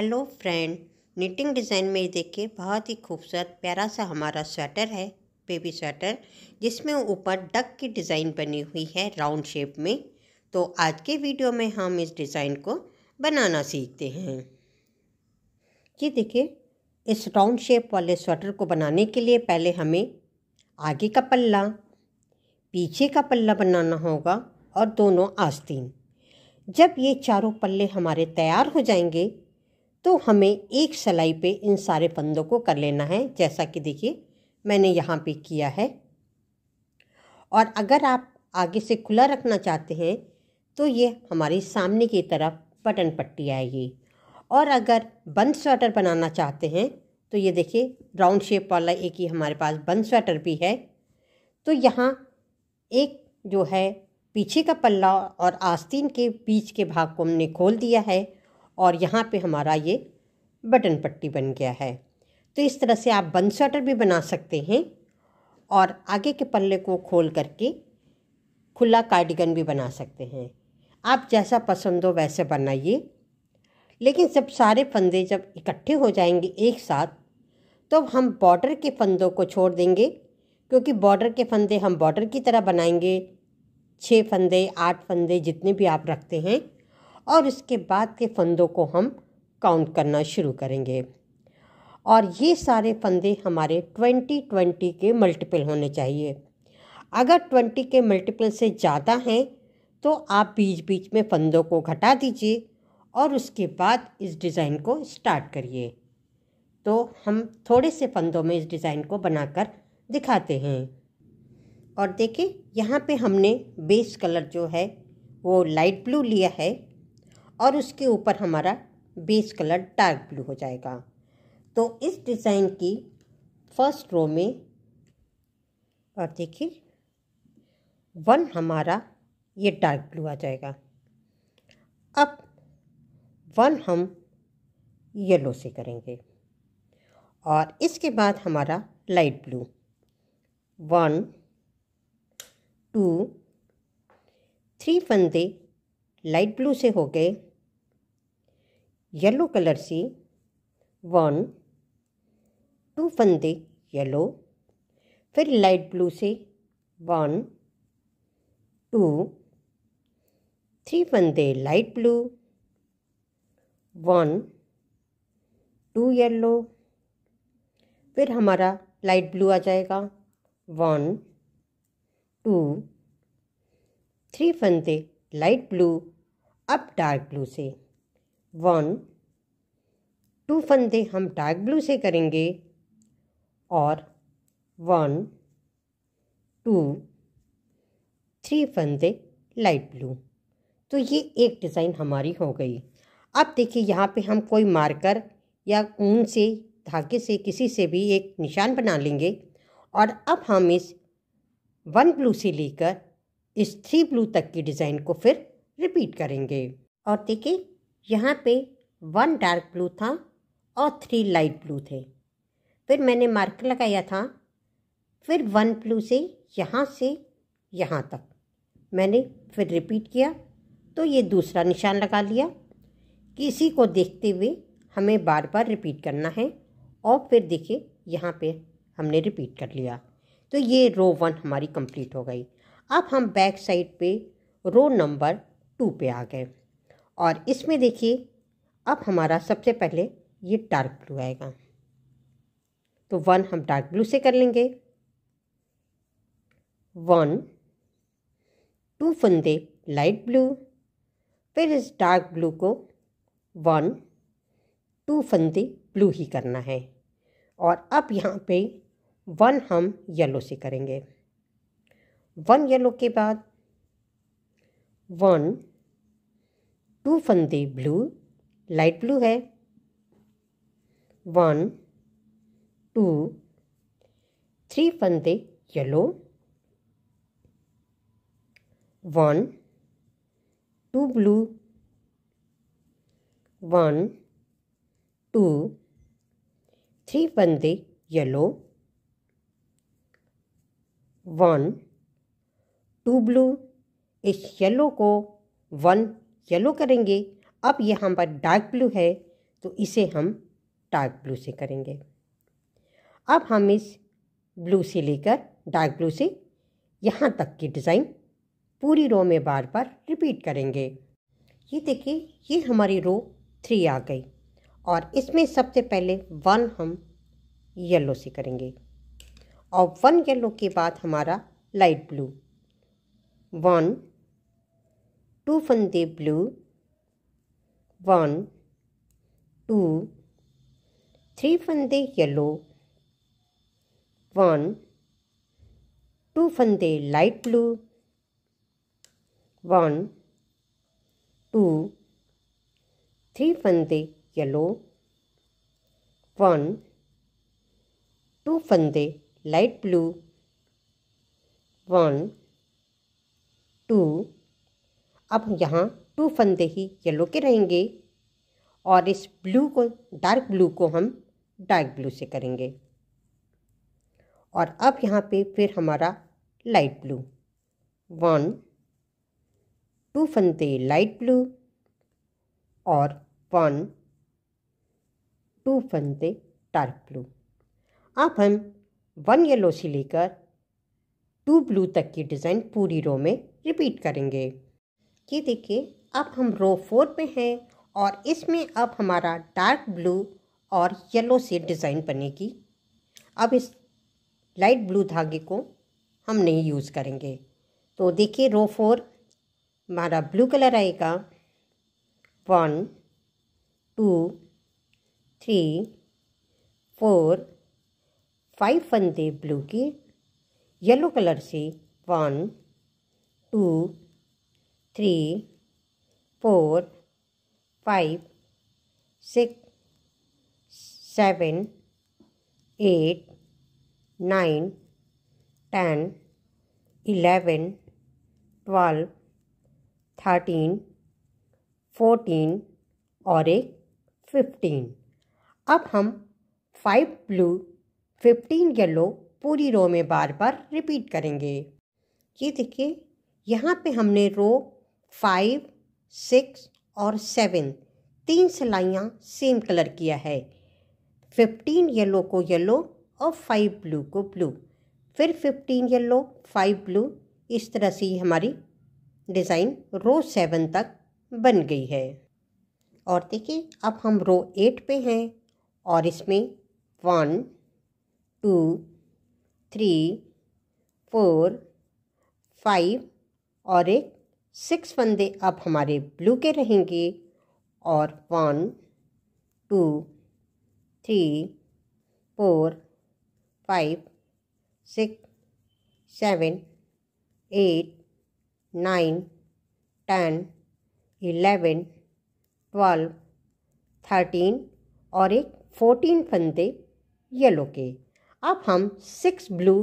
hello friend knitting design में देखिए बहुत ही खूबसूरत प्यारा सा हमारा स्वेटर है बेबी स्वेटर जिसमें ऊपर डक की डिज़ाइन बनी हुई है राउंड शेप में तो आज के वीडियो में हम इस डिज़ाइन को बनाना सीखते हैं ये देखिए इस राउंड शेप वाले स्वेटर को बनाने के लिए पहले हमें आगे का पल्ला पीछे का पल्ला बनाना होगा और दोनों आस्तीन जब ये चारों पल्ले हमारे तैयार हो जाएंगे तो हमें एक सिलाई पे इन सारे फंदों को कर लेना है जैसा कि देखिए मैंने यहाँ पे किया है और अगर आप आगे से खुला रखना चाहते हैं तो ये हमारी सामने की तरफ बटन पट्टी आएगी और अगर बंद स्वेटर बनाना चाहते हैं तो ये देखिए राउंड शेप वाला एक ही हमारे पास बंद स्वेटर भी है तो यहाँ एक जो है पीछे का पल्ला और आस्तीन के बीच के भाग को हमने खोल दिया है और यहाँ पे हमारा ये बटन पट्टी बन गया है तो इस तरह से आप बन स्वेटर भी बना सकते हैं और आगे के पल्ले को खोल करके खुला कार्डिगन भी बना सकते हैं आप जैसा पसंद हो वैसे बनाइए लेकिन जब सारे फंदे जब इकट्ठे हो जाएंगे एक साथ तो हम बॉर्डर के फंदों को छोड़ देंगे क्योंकि बॉर्डर के फंदे हम बॉर्डर की तरह बनाएंगे छः फंदे आठ फंदे जितने भी आप रखते हैं और उसके बाद के फंदों को हम काउंट करना शुरू करेंगे और ये सारे फंदे हमारे ट्वेंटी ट्वेंटी के मल्टीपल होने चाहिए अगर ट्वेंटी के मल्टीपल से ज़्यादा हैं तो आप बीच बीच में फंदों को घटा दीजिए और उसके बाद इस डिज़ाइन को स्टार्ट करिए तो हम थोड़े से फंदों में इस डिज़ाइन को बनाकर दिखाते हैं और देखिए यहाँ पे हमने बेस कलर जो है वो लाइट ब्लू लिया है और उसके ऊपर हमारा बेस कलर डार्क ब्लू हो जाएगा तो इस डिज़ाइन की फर्स्ट रो में और देखिए वन हमारा ये डार्क ब्लू आ जाएगा अब वन हम येलो से करेंगे और इसके बाद हमारा light blue one two three फंदे लाइट ब्लू से हो गए येलो कलर से वन टू फंदे येलो फिर लाइट ब्लू से वन टू थ्री फंदे light blue one two yellow फिर हमारा लाइट ब्लू आ जाएगा वन टू थ्री फंदे लाइट ब्लू अब डार्क ब्लू से वन टू फंदे हम डार्क ब्लू से करेंगे और वन टू थ्री फंदे लाइट ब्लू तो ये एक डिज़ाइन हमारी हो गई अब देखिए यहाँ पे हम कोई मार्कर या ऊन से धागे से किसी से भी एक निशान बना लेंगे और अब हम इस वन ब्लू से लेकर इस थ्री ब्लू तक की डिज़ाइन को फिर रिपीट करेंगे और देखिए यहाँ पे वन डार्क ब्लू था और थ्री लाइट ब्लू थे फिर मैंने मार्क लगाया था फिर वन ब्लू से यहाँ से यहाँ तक मैंने फिर रिपीट किया तो ये दूसरा निशान लगा लिया किसी को देखते हुए हमें बार बार रिपीट करना है और फिर देखिए यहाँ पे हमने रिपीट कर लिया तो ये रो वन हमारी कंप्लीट हो गई अब हम बैक साइड पे रो नंबर टू पे आ गए और इसमें देखिए अब हमारा सबसे पहले ये डार्क ब्लू आएगा तो वन हम डार्क ब्लू से कर लेंगे वन टू फंदे लाइट ब्लू फिर इस डार्क ब्लू को वन टू फंदे ब्लू ही करना है और अब यहाँ पे वन हम येलो से करेंगे वन येलो के बाद वन टू फंदे ब्लू लाइट ब्लू है वन टू थ्री फंदे yellow one two blue one two three फंदे येलो वन टू ब्लू इस येलो को वन येलो करेंगे अब यहाँ पर डार्क ब्लू है तो इसे हम डार्क ब्लू से करेंगे अब हम इस ब्लू से लेकर डार्क ब्लू से यहाँ तक की डिज़ाइन पूरी रो में बार बार रिपीट करेंगे ये देखिए ये हमारी रो थ्री आ गई और इसमें सबसे पहले वन हम येलो से करेंगे और वन येलो के बाद हमारा लाइट ब्लू वन टू फन दे ब्लू वन टू थ्री फन दे येलो वन टू फन दे light blue one two three फन दे येलो वन टू फन दे लाइट ब्लू वन टू अब यहाँ टू फंदे ही येलो के रहेंगे और इस ब्लू को डार्क ब्लू को हम डार्क ब्लू से करेंगे और अब यहाँ पे फिर हमारा लाइट ब्लू वन टू फंदे लाइट ब्लू और वन टू फंदे डार्क ब्लू अब हम वन येलो से लेकर टू ब्लू तक की डिज़ाइन पूरी रो में रिपीट करेंगे ये देखिए अब हम रो फोर पे हैं और इसमें अब हमारा डार्क ब्लू और येलो से डिज़ाइन बनेगी अब इस लाइट ब्लू धागे को हम नहीं यूज़ करेंगे तो देखिए रो फोर हमारा ब्लू कलर आएगा one two three four five फंदे ब्लू के येलो कलर से one two three four five six seven eight nine ten eleven twelve thirteen fourteen और एक फिफ्टीन अब हम फाइव ब्लू फिफ्टीन येलो पूरी रो में बार बार रिपीट करेंगे ये देखिए यहाँ पे हमने रो फाइव सिक्स और सेवन तीन सिलाइयाँ सेम कलर किया है फिफ्टीन येलो को येलो और फाइव ब्लू को ब्लू फिर फिफ्टीन येलो फाइव ब्लू इस तरह से हमारी डिज़ाइन रो सेवन तक बन गई है और देखिए अब हम रो एट पे हैं और इसमें one two three four five और एक सिक्स फंदे आप हमारे ब्लू के रहेंगे और one two three four five six seven eight nine ten eleven twelve thirteen और एक फोर्टीन फंदे येलो के अब हम सिक्स ब्लू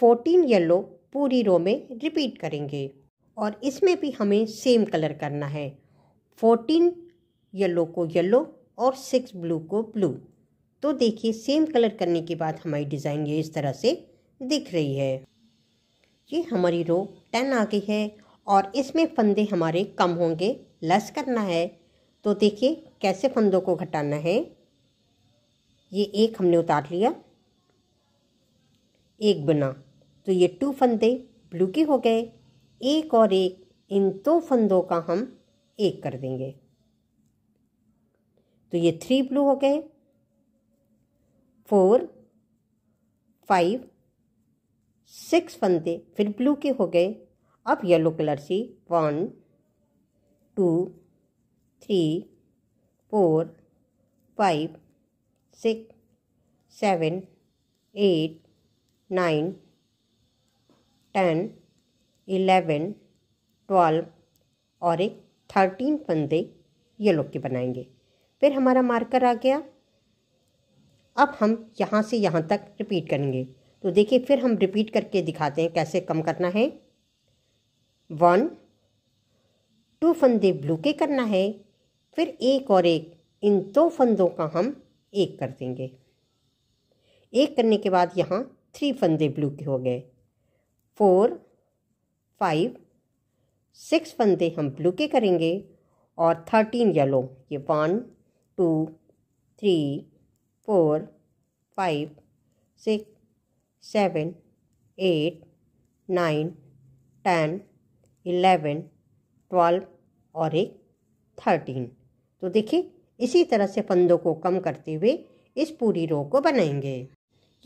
फोर्टीन येलो पूरी रो में रिपीट करेंगे और इसमें भी हमें सेम कलर करना है फोर्टीन येलो को येलो और सिक्स ब्लू को ब्लू तो देखिए सेम कलर करने के बाद हमारी डिज़ाइन ये इस तरह से दिख रही है ये हमारी रो टेन आ गई है और इसमें फंदे हमारे कम होंगे लेस करना है तो देखिए कैसे फंदों को घटाना है ये एक हमने उतार लिया एक बना तो ये टू फंदे ब्लू के हो गए एक और एक इन दो फंदों का हम एक कर देंगे तो ये थ्री ब्लू हो गए फोर फाइव सिक्स फंदे फिर ब्लू के हो गए अब येलो कलर से one two three four five six seven eight nine ten eleven twelve और एक थर्टीन फंदे ये लोग के बनाएंगे फिर हमारा मार्कर आ गया अब हम यहाँ से यहाँ तक रिपीट करेंगे तो देखिए फिर हम रिपीट करके दिखाते हैं कैसे कम करना है वन टू फंदे ब्लू के करना है फिर एक और एक इन दो फंदों का हम एक कर देंगे एक करने के बाद यहाँ थ्री फंदे ब्लू के हो गए फोर फाइव सिक्स फंदे हम ब्लू के करेंगे और थर्टीन येलो ये one two three four five six seven eight nine ten eleven twelve और एक थर्टीन तो देखिए इसी तरह से फंदों को कम करते हुए इस पूरी रो को बनाएंगे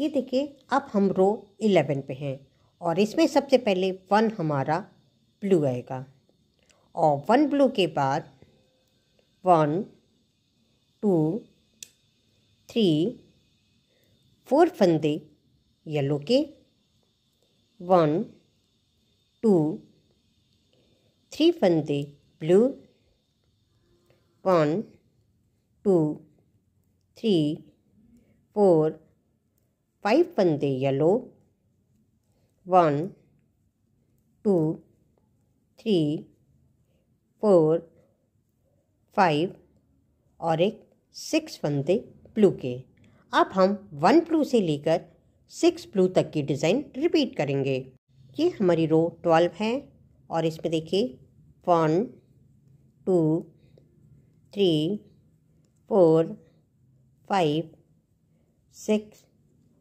ये देखिए अब हम रो इलेवन पे हैं और इसमें सबसे पहले वन हमारा ब्लू आएगा और वन ब्लू के बाद वन टू थ्री फोर फंदे येलो के वन टू थ्री फंदे blue one two three four five फंदे yellow one two three four five और एक सिक्स फंदे ब्लू के अब हम वन ब्लू से लेकर सिक्स ब्लू तक की डिज़ाइन रिपीट करेंगे ये हमारी रो ट्वेल्व है और इसमें देखिए one two three four five six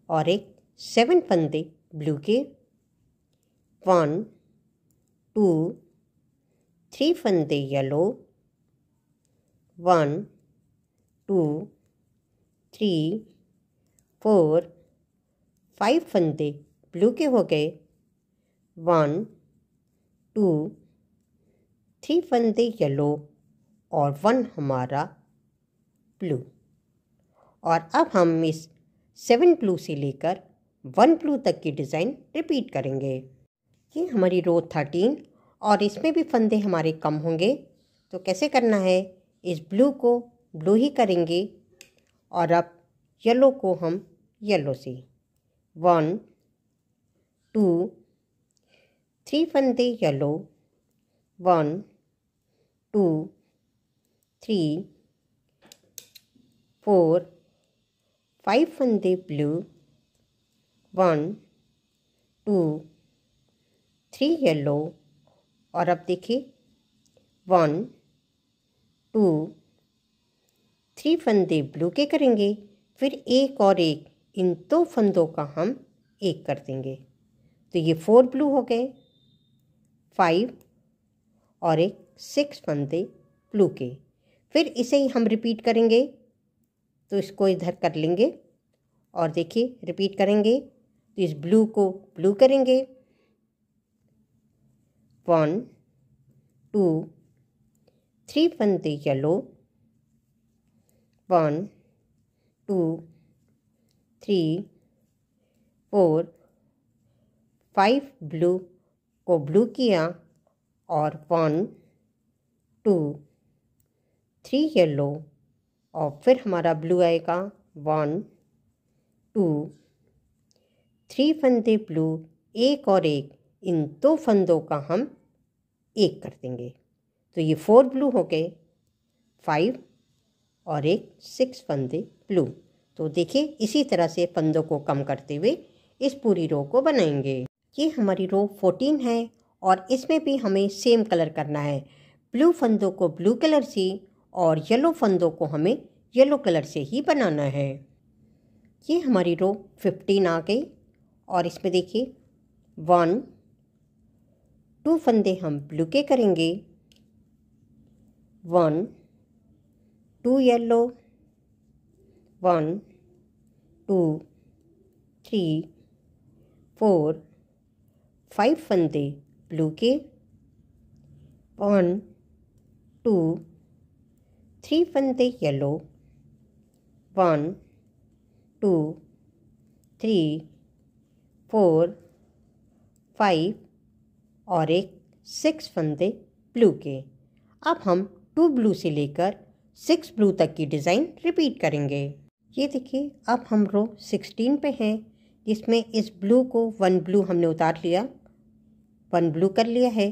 और एक सेवन फंदे ब्लू के वन टू थ्री फंदे yellow one two three four five फंदे ब्लू के हो गए वन टू थ्री फंदे येलो और वन हमारा ब्लू और अब हम इस सेवन ब्लू से लेकर वन ब्लू तक की डिज़ाइन रिपीट करेंगे ये हमारी रो थर्टीन और इसमें भी फंदे हमारे कम होंगे तो कैसे करना है इस ब्लू को ब्लू ही करेंगे और अब येलो को हम येलो से वन टू थ्री फंदे yellow one two three four five फंदे blue one two three yellow और अब देखिए वन टू थ्री फंदे ब्लू के करेंगे फिर एक और एक इन दो तो फंदों का हम एक कर देंगे तो ये फोर ब्लू हो गए फाइव और एक सिक्स फंदे ब्लू के फिर इसे ही हम रिपीट करेंगे तो इसको इधर कर लेंगे और देखिए रिपीट करेंगे तो इस ब्लू को ब्लू करेंगे one two three one yellow one two three four five blue को ब्लू किया और वन टू थ्री येलो और फिर हमारा ब्लू आएगा वन टू थ्री फंदे ब्लू एक और एक इन दो फंदों का हम एक कर देंगे तो ये फोर ब्लू हो गए फाइव और एक सिक्स फंदे ब्लू तो देखिए इसी तरह से फंदों को कम करते हुए इस पूरी रो को बनाएंगे ये हमारी रो फोर्टीन है और इसमें भी हमें सेम कलर करना है ब्लू फंदों को ब्लू कलर से और येलो फंदों को हमें येलो कलर से ही बनाना है ये हमारी रो फिफ्टीन आ गई और इसमें देखिए वन टू फंदे हम ब्लू के करेंगे one two yellow one two three four five फंदे ब्लू के वन टू थ्री फंदे yellow one two three four five और एक सिक्स फंदे ब्लू के अब हम टू ब्लू से लेकर सिक्स ब्लू तक की डिज़ाइन रिपीट करेंगे ये देखिए अब हम रो सिक्सटीन पे हैं जिसमें इस ब्लू को वन ब्लू हमने उतार लिया वन ब्लू कर लिया है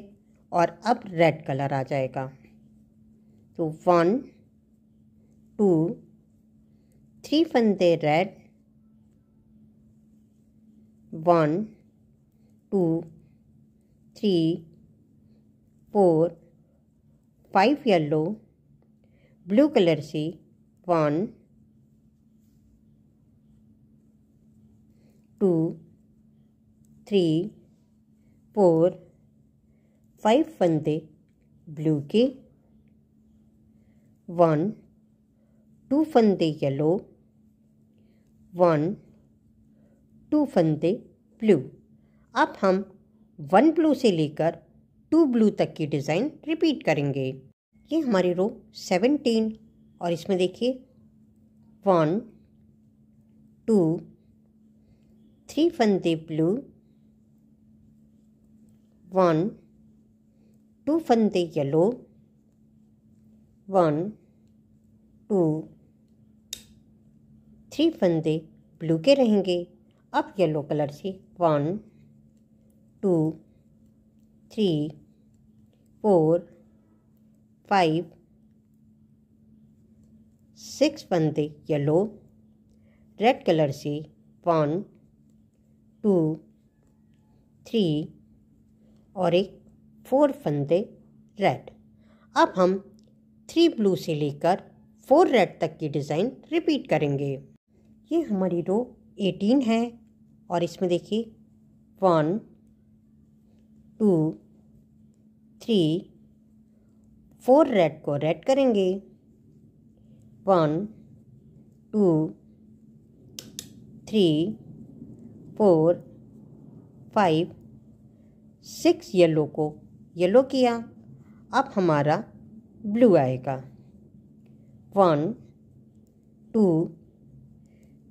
और अब रेड कलर आ जाएगा तो वन टू थ्री फंदे red one two three four five yellow blue colour से one two three four five फंदे ब्लू के वन टू फंदे येलो वन टू फंदे ब्लू अब हम वन ब्लू से लेकर टू ब्लू तक की डिज़ाइन रिपीट करेंगे ये हमारी रो सेवनटीन और इसमें देखिए वन टू थ्री फंदे ब्लू वन टू फंदे येलो वन टू थ्री फंदे ब्लू के रहेंगे अब येलो कलर से one two three four five six बनते येलो रेड कलर से वन टू थ्री और एक फोर फंदे रेड अब हम थ्री ब्लू से लेकर फोर रेड तक की डिज़ाइन रिपीट करेंगे ये हमारी रो एटीन है और इसमें देखिए one two three four red को रेड करेंगे one two three four five six yellow को येलो किया अब हमारा ब्लू आएगा वन टू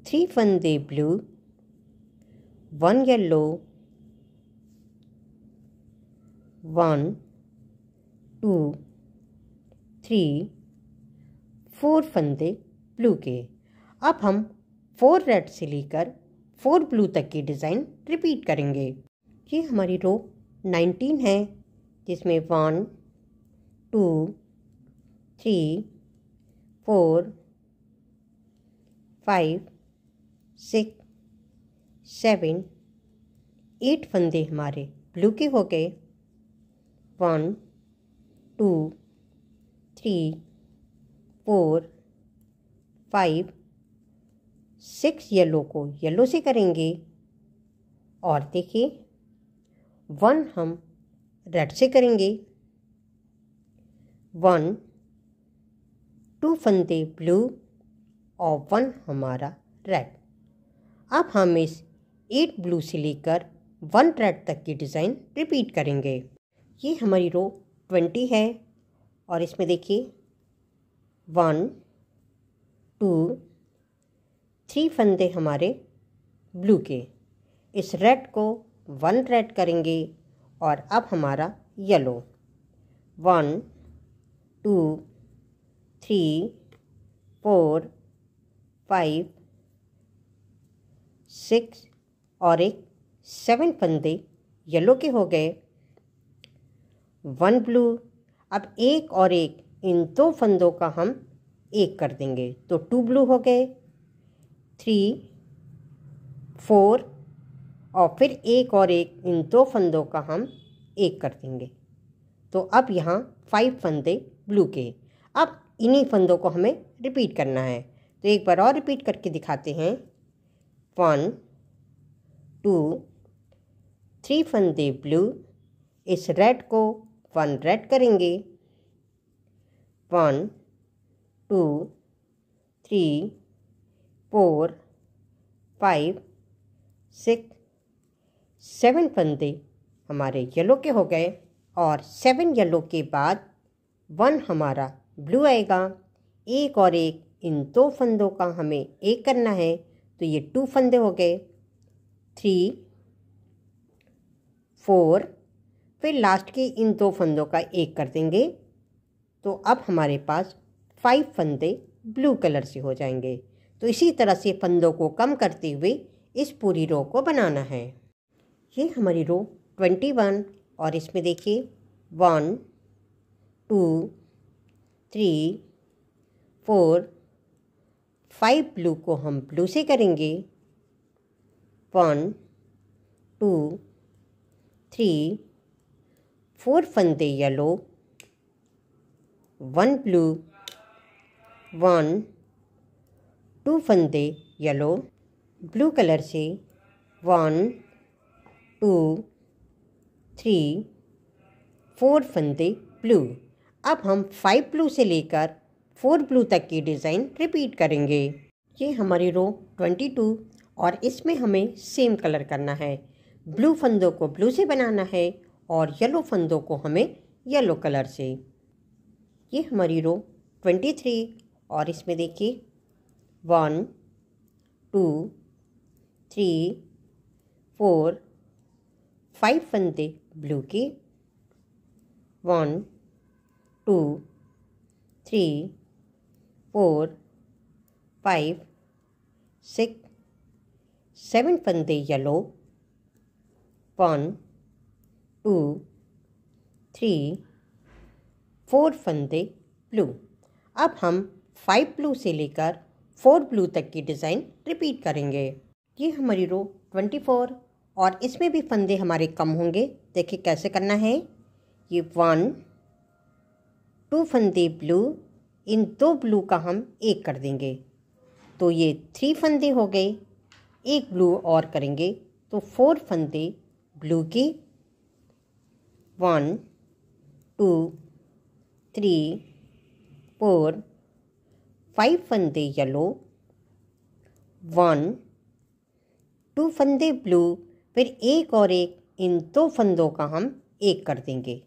थ्री फन दे blue one yellow one two three four फंदे ब्लू के अब हम फोर रेड से लेकर फोर ब्लू तक की डिज़ाइन रिपीट करेंगे ये हमारी रो नाइनटीन है जिसमें one two three four five six seven eight फंदे हमारे ब्लू के हो गए one two three four five six yellow को येलो से करेंगे और देखिए वन हम रेड से करेंगे वन टू फंदे ब्लू और वन हमारा रेड अब हम इस एट ब्लू से लेकर वन रेड तक की डिज़ाइन रिपीट करेंगे ये हमारी रो ट्वेंटी है और इसमें देखिए वन टू थ्री फंदे हमारे ब्लू के इस रेड को वन रेड करेंगे और अब हमारा yellow one two three four five six और एक सेवन फंदे येलो के हो गए वन ब्लू अब एक और एक इन दो फंदों का हम एक कर देंगे तो टू ब्लू हो गए थ्री फोर और फिर एक और एक इन दो फंदों का हम एक कर देंगे तो अब यहाँ फाइव फंदे ब्लू के अब इन्हीं फंदों को हमें रिपीट करना है तो एक बार और रिपीट करके दिखाते हैं वन टू थ्री फंदे ब्लू इस रेड को वन रेड करेंगे one two three four five six seven फंदे हमारे येलो के हो गए और सेवन येलो के बाद वन हमारा ब्लू आएगा एक और एक इन दो फंदों का हमें एक करना है तो ये टू फंदे हो गए थ्री फोर फिर लास्ट के इन दो फंदों का एक कर देंगे तो अब हमारे पास फाइव फंदे ब्लू कलर से हो जाएंगे तो इसी तरह से फंदों को कम करते हुए इस पूरी रो को बनाना है ये हमारी रो ट्वेंटी वन और इसमें देखिए one two three four five blue को हम ब्लू से करेंगे वन टू थ्री फोर फंदे yellow one blue one two फंदे येलो ब्लू कलर से वन टू थ्री फोर फंदे ब्लू अब हम फाइव ब्लू से लेकर फोर ब्लू तक की डिज़ाइन रिपीट करेंगे ये हमारी रो ट्वेंटी टू और इसमें हमें सेम कलर करना है ब्लू फंदों को ब्लू से बनाना है और येलो फंदों को हमें येलो कलर से ये हमारी रो ट्वेंटी थ्री और इसमें देखिए one two three four five फंदे ब्लू के one two three four five six seven फंदे yellow one two three four फंदे ब्लू अब हम फाइव ब्लू से लेकर फोर ब्लू तक की डिज़ाइन रिपीट करेंगे ये हमारी रो ट्वेंटी फोर और इसमें भी फंदे हमारे कम होंगे देखिए कैसे करना है ये वन टू फंदे ब्लू इन दो ब्लू का हम एक कर देंगे तो ये थ्री फंदे हो गए एक ब्लू और करेंगे तो फोर फंदे ब्लू की one two three four five फंदे येलो वन टू फंदे ब्लू फिर एक और एक इन दो फंदों का हम एक कर देंगे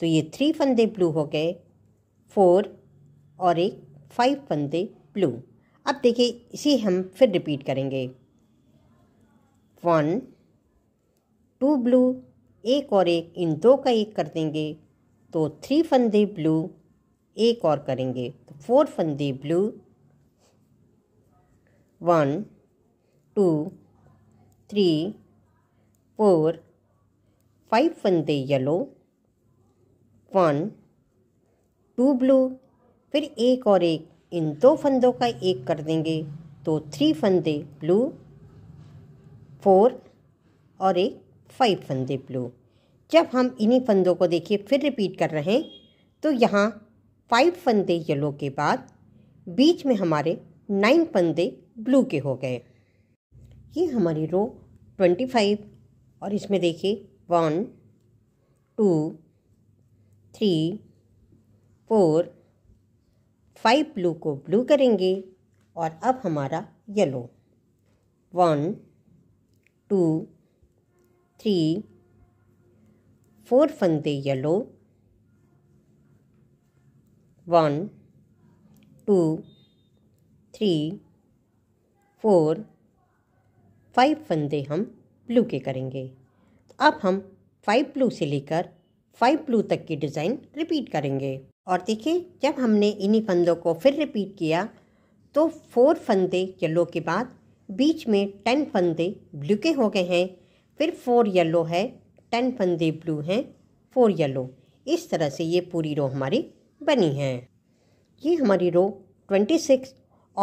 तो ये थ्री फंदे ब्लू हो गए फोर और एक फाइव फंदे ब्लू अब देखिए इसे हम फिर रिपीट करेंगे वन टू ब्लू एक और एक इन दो का एक कर देंगे तो थ्री फंदे ब्लू एक और करेंगे तो फोर फंदे blue one two three four five फंदे येलो वन टू ब्लू फिर एक और एक इन दो फंदों का एक कर देंगे तो थ्री फंदे ब्लू फोर और एक फाइव फंदे ब्लू जब हम इन्हीं फंदों को देखिए फिर रिपीट कर रहे हैं तो यहाँ फाइव फंदे येलो के बाद बीच में हमारे नाइन फंदे ब्लू के हो गए ये हमारी रो ट्वेंटी फाइव और इसमें देखिए one two three four five blue को ब्लू करेंगे और अब हमारा yellow one two three, four fande yellow, one, two, three, four five फंदे हम ब्लू के करेंगे तो अब हम फाइव ब्लू से लेकर फाइव ब्लू तक की डिज़ाइन रिपीट करेंगे और देखिए जब हमने इन्हीं फंदों को फिर रिपीट किया तो फोर फंदे येलो के बाद बीच में टेन फंदे ब्लू के हो गए हैं फिर फोर येलो है टेन फंदे ब्लू हैं फोर येलो इस तरह से ये पूरी रो हमारी बनी है ये हमारी रो ट्वेंटी सिक्स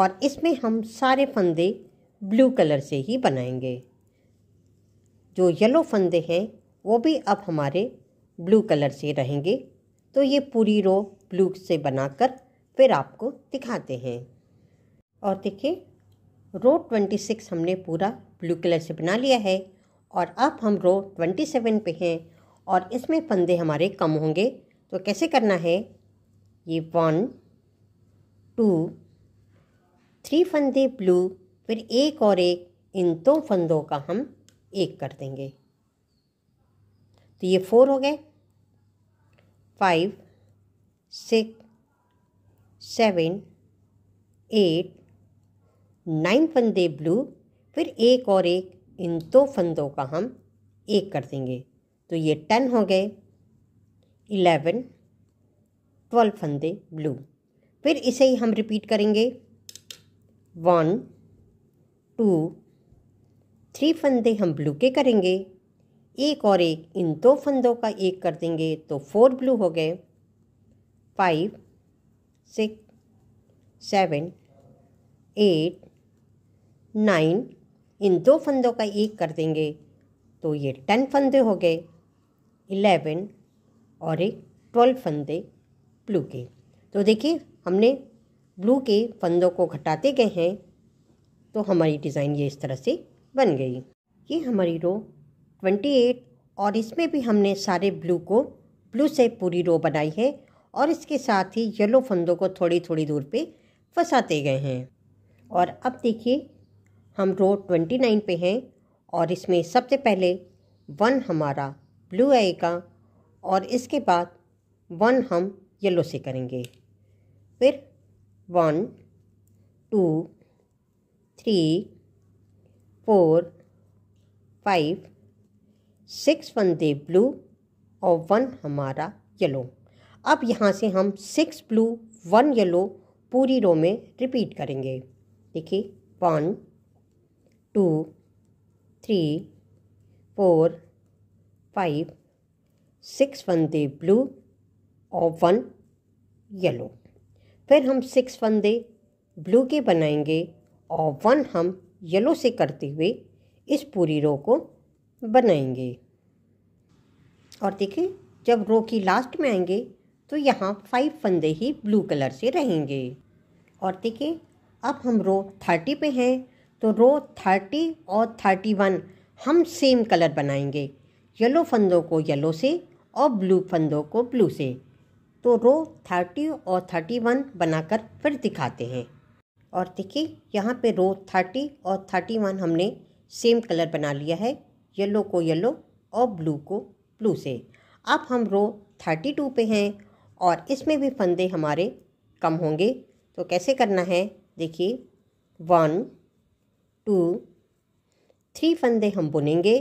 और इसमें हम सारे फंदे ब्लू कलर से ही बनाएंगे जो येलो फंदे हैं वो भी अब हमारे ब्लू कलर से रहेंगे तो ये पूरी रो ब्लू से बनाकर फिर आपको दिखाते हैं और देखिए रो ट्वेंटी सिक्स हमने पूरा ब्लू कलर से बना लिया है और अब हम रो ट्वेंटी सेवन पे हैं और इसमें फंदे हमारे कम होंगे तो कैसे करना है ये वन टू थ्री फंदे ब्लू फिर एक और एक इन दो तो फंदों का हम एक कर देंगे तो ये फोर हो गए five six seven eight nine फंदे ब्लू फिर एक और एक इन दो फंदों का हम एक कर देंगे तो ये टेन हो गए इलेवन ट्वेल्व फंदे ब्लू फिर इसे ही हम रिपीट करेंगे वन टू थ्री फंदे हम ब्लू के करेंगे एक और एक इन दो फंदों का एक कर देंगे तो फोर ब्लू हो गए five six seven eight nine इन दो फंदों का एक कर देंगे तो ये टेन फंदे हो गए इलेवन और एक ट्वेल्व फंदे ब्लू के तो देखिए हमने ब्लू के फंदों को घटाते गए हैं तो हमारी डिज़ाइन ये इस तरह से बन गई ये हमारी रो ट्वेंटी एट और इसमें भी हमने सारे ब्लू को ब्लू से पूरी रो बनाई है और इसके साथ ही येलो फंदों को थोड़ी थोड़ी दूर पे फंसाते गए हैं और अब देखिए हम रोड ट्वेंटी नाइन पे हैं और इसमें सबसे पहले वन हमारा ब्लू आएगा और इसके बाद वन हम येलो से करेंगे फिर one two three four five six वन दे ब्लू और वन हमारा येलो अब यहाँ से हम सिक्स ब्लू वन येलो पूरी रो में रिपीट करेंगे देखिए one two three four five six फंदे ब्लू और वन येलो फिर हम सिक्स फंदे ब्लू के बनाएंगे और वन हम येलो से करते हुए इस पूरी रो को बनाएंगे और देखिए जब रो की लास्ट में आएंगे तो यहाँ फाइव फंदे ही ब्लू कलर से रहेंगे और देखिए अब हम रो थर्टी पे हैं तो रो थर्टी और थर्टी वन हम सेम कलर बनाएंगे येलो फंदों को येलो से और ब्लू फंदों को ब्लू से तो रो थर्टी और थर्टी वन बनाकर फिर दिखाते हैं और देखिए यहाँ पे रो थर्टी और थर्टी वन हमने सेम कलर बना लिया है येलो को येलो और ब्लू को ब्लू से अब हम रो थर्टी टू पे हैं और इसमें भी फंदे हमारे कम होंगे तो कैसे करना है देखिए वन टू थ्री फंदे हम बुनेंगे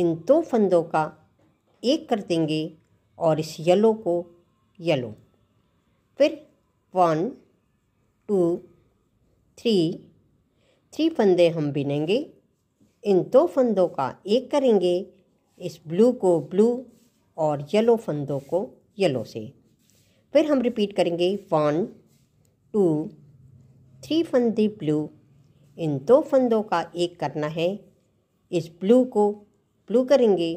इन दो फंदों का एक कर देंगे और इस येलो को येलो फिर वन टू थ्री थ्री फंदे हम बिनेंगे इन दो फंदों का एक करेंगे इस ब्लू को ब्लू और येलो फंदों को येलो से फिर हम रिपीट करेंगे वन टू थ्री फंदे ब्लू इन दो फंदों का एक करना है इस ब्लू को ब्लू करेंगे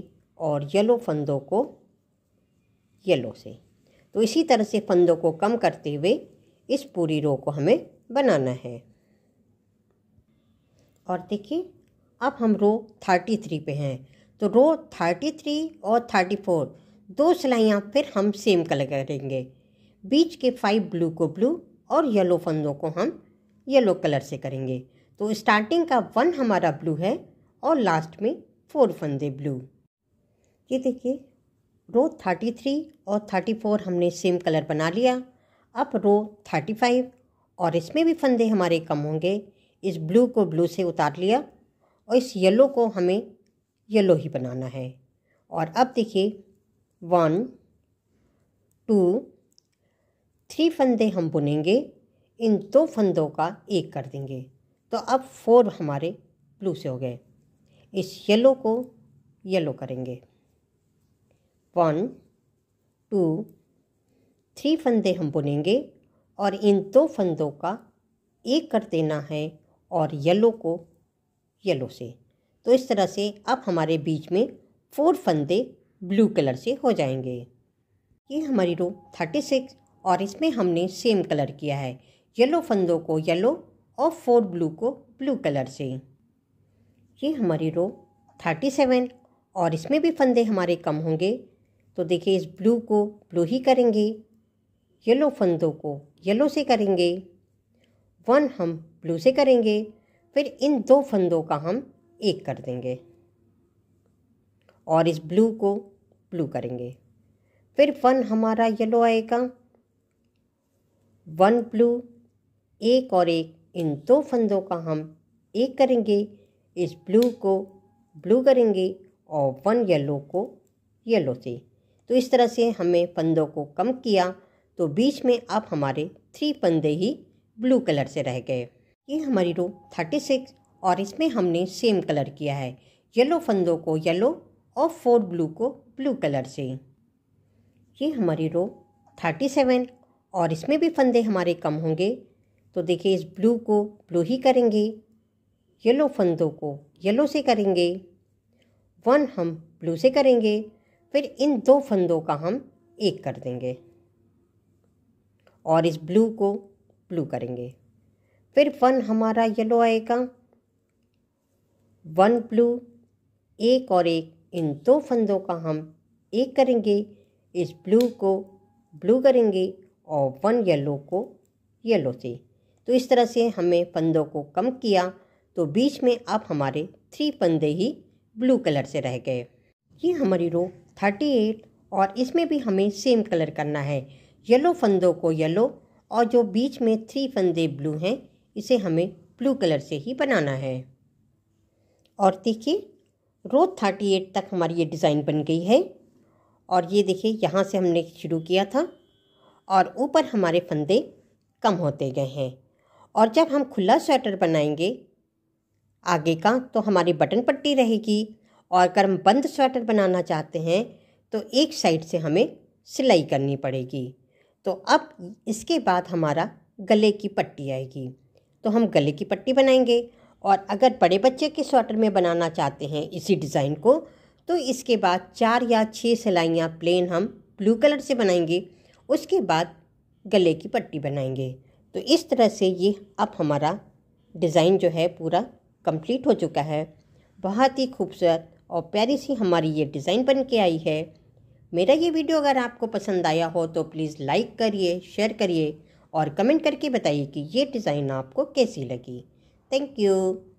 और येलो फंदों को येलो से तो इसी तरह से फंदों को कम करते हुए इस पूरी रो को हमें बनाना है और देखिए अब हम रो थर्टी थ्री पे हैं तो रो थर्टी थ्री और थर्टी फोर दो सिलाइयाँ फिर हम सेम कलर करेंगे बीच के फाइव ब्लू को ब्लू और येलो फंदों को हम येलो कलर से करेंगे तो स्टार्टिंग का वन हमारा ब्लू है और लास्ट में फोर फंदे ब्लू ये देखिए रो थर्टी थ्री और थर्टी फोर हमने सेम कलर बना लिया अब रो थर्टी फाइव और इसमें भी फंदे हमारे कम होंगे इस ब्लू को ब्लू से उतार लिया और इस येलो को हमें येलो ही बनाना है और अब देखिए वन टू थ्री फंदे हम बुनेंगे इन दो फंदों का एक कर देंगे तो अब फोर हमारे ब्लू से हो गए इस येलो को येलो करेंगे वन टू थ्री फंदे हम बुनेंगे और इन दो फंदों का एक कर देना है और येलो को येलो से तो इस तरह से अब हमारे बीच में फोर फंदे ब्लू कलर से हो जाएंगे ये हमारी रो थर्टी सिक्स और इसमें हमने सेम कलर किया है येलो फंदों को येलो और फोर ब्लू को ब्लू कलर से ये हमारी रो थर्टी सेवन और इसमें भी फंदे हमारे कम होंगे तो देखिए इस ब्लू को ब्लू ही करेंगे येलो फंदों को येलो से करेंगे वन हम ब्लू से करेंगे फिर इन दो फंदों का हम एक कर देंगे और इस ब्लू को ब्लू करेंगे फिर वन हमारा येलो आएगा वन ब्लू एक और एक इन दो फंदों का हम एक करेंगे इस ब्लू को ब्लू करेंगे और वन येलो को येलो से तो इस तरह से हमें फंदों को कम किया तो बीच में अब हमारे थ्री फंदे ही ब्लू कलर से रह गए ये हमारी रो थर्टी सिक्स और इसमें हमने सेम कलर किया है येलो फंदों को येलो और फोर ब्लू को ब्लू कलर से ये हमारी रो थर्टी सेवन और इसमें भी फंदे हमारे कम होंगे तो देखिए इस ब्लू को ब्लू ही करेंगे येलो फंदों को येलो से करेंगे वन हम ब्लू से करेंगे फिर इन दो फंदों का हम एक कर देंगे और इस ब्लू को ब्लू करेंगे फिर वन हमारा येलो आएगा वन ब्लू एक और एक इन दो फंदों का हम एक करेंगे इस ब्लू को ब्लू करेंगे और वन येलो को येलो से तो इस तरह से हमने फंदों को कम किया तो बीच में अब हमारे थ्री फंदे ही ब्लू कलर से रह गए ये हमारी रो थर्टी एट और इसमें भी हमें सेम कलर करना है येलो फंदों को येलो और जो बीच में थ्री फंदे ब्लू हैं इसे हमें ब्लू कलर से ही बनाना है और देखिए रो थर्टी एट तक हमारी ये डिज़ाइन बन गई है और ये देखिए यहाँ से हमने शुरू किया था और ऊपर हमारे फंदे कम होते गए हैं और जब हम खुला स्वेटर बनाएंगे आगे का तो हमारी बटन पट्टी रहेगी और अगर हम बंद स्वेटर बनाना चाहते हैं तो एक साइड से हमें सिलाई करनी पड़ेगी तो अब इसके बाद हमारा गले की पट्टी आएगी तो हम गले की पट्टी बनाएंगे और अगर बड़े बच्चे के स्वेटर में बनाना चाहते हैं इसी डिज़ाइन को तो इसके बाद चार या छः सिलाइयाँ प्लेन हम ब्लू कलर से बनाएंगे उसके बाद गले की पट्टी बनाएंगे तो इस तरह से ये अब हमारा डिज़ाइन जो है पूरा कंप्लीट हो चुका है बहुत ही खूबसूरत और प्यारी सी हमारी ये डिज़ाइन बन के आई है मेरा ये वीडियो अगर आपको पसंद आया हो तो प्लीज़ लाइक करिए शेयर करिए और कमेंट करके बताइए कि ये डिज़ाइन आपको कैसी लगी थैंक यू